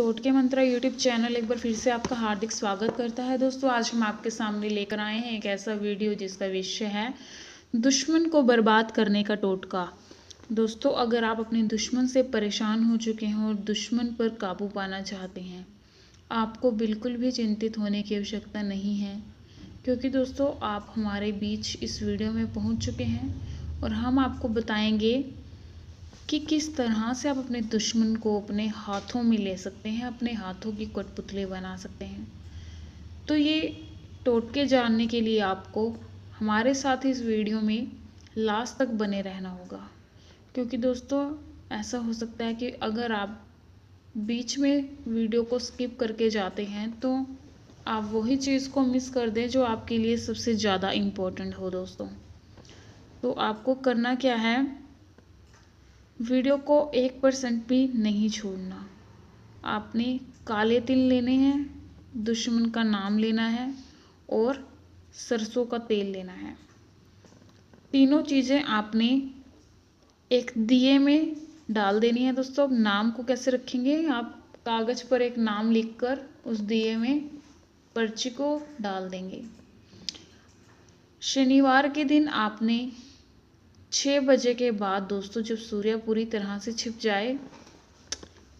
टोटके तो के मंत्रा YouTube channel एक बार फिर से आपका हार्दिक स्वागत करता है दोस्तों आज हम आपके सामने लेकर आए हैं एक ऐसा वीडियो जिसका विषय है दुश्मन को बर्बाद करने का टोटका दोस्तों अगर आप अपने दुश्मन से परेशान हो चुके हैं और दुश्मन पर काबू पाना चाहते हैं आपको बिल्कुल भी चिंतित होने की आवश्यकता नहीं है क्योंकि दोस्तों आप हमारे बीच इस वीडियो में पहुँच चुके हैं और हम आपको बताएँगे कि किस तरह से आप अपने दुश्मन को अपने हाथों में ले सकते हैं अपने हाथों की कठपुतले बना सकते हैं तो ये टोटके जानने के लिए आपको हमारे साथ इस वीडियो में लास्ट तक बने रहना होगा क्योंकि दोस्तों ऐसा हो सकता है कि अगर आप बीच में वीडियो को स्किप करके जाते हैं तो आप वही चीज़ को मिस कर दें जो आपके लिए सबसे ज़्यादा इम्पोर्टेंट हो दोस्तों तो आपको करना क्या है वीडियो को एक परसेंट भी नहीं छोड़ना आपने काले तिल लेने हैं दुश्मन का नाम लेना है और सरसों का तेल लेना है तीनों चीज़ें आपने एक दिए में डाल देनी है दोस्तों अब नाम को कैसे रखेंगे आप कागज़ पर एक नाम लिखकर उस दिए में पर्ची को डाल देंगे शनिवार के दिन आपने छः बजे के बाद दोस्तों जब सूर्य पूरी तरह से छिप जाए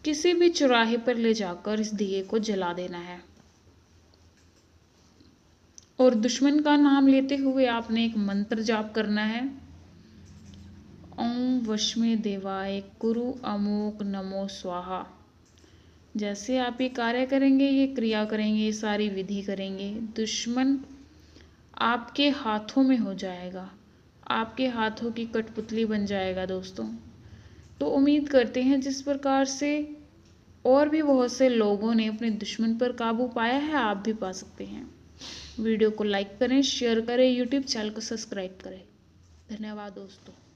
किसी भी चौराहे पर ले जाकर इस दिए को जला देना है और दुश्मन का नाम लेते हुए आपने एक मंत्र जाप करना है ओम वश्मे देवाय कुरु अमोक नमो स्वाहा जैसे आप ये कार्य करेंगे ये क्रिया करेंगे ये सारी विधि करेंगे दुश्मन आपके हाथों में हो जाएगा आपके हाथों की कठपुतली बन जाएगा दोस्तों तो उम्मीद करते हैं जिस प्रकार से और भी बहुत से लोगों ने अपने दुश्मन पर काबू पाया है आप भी पा सकते हैं वीडियो को लाइक करें शेयर करें यूट्यूब चैनल को सब्सक्राइब करें धन्यवाद दोस्तों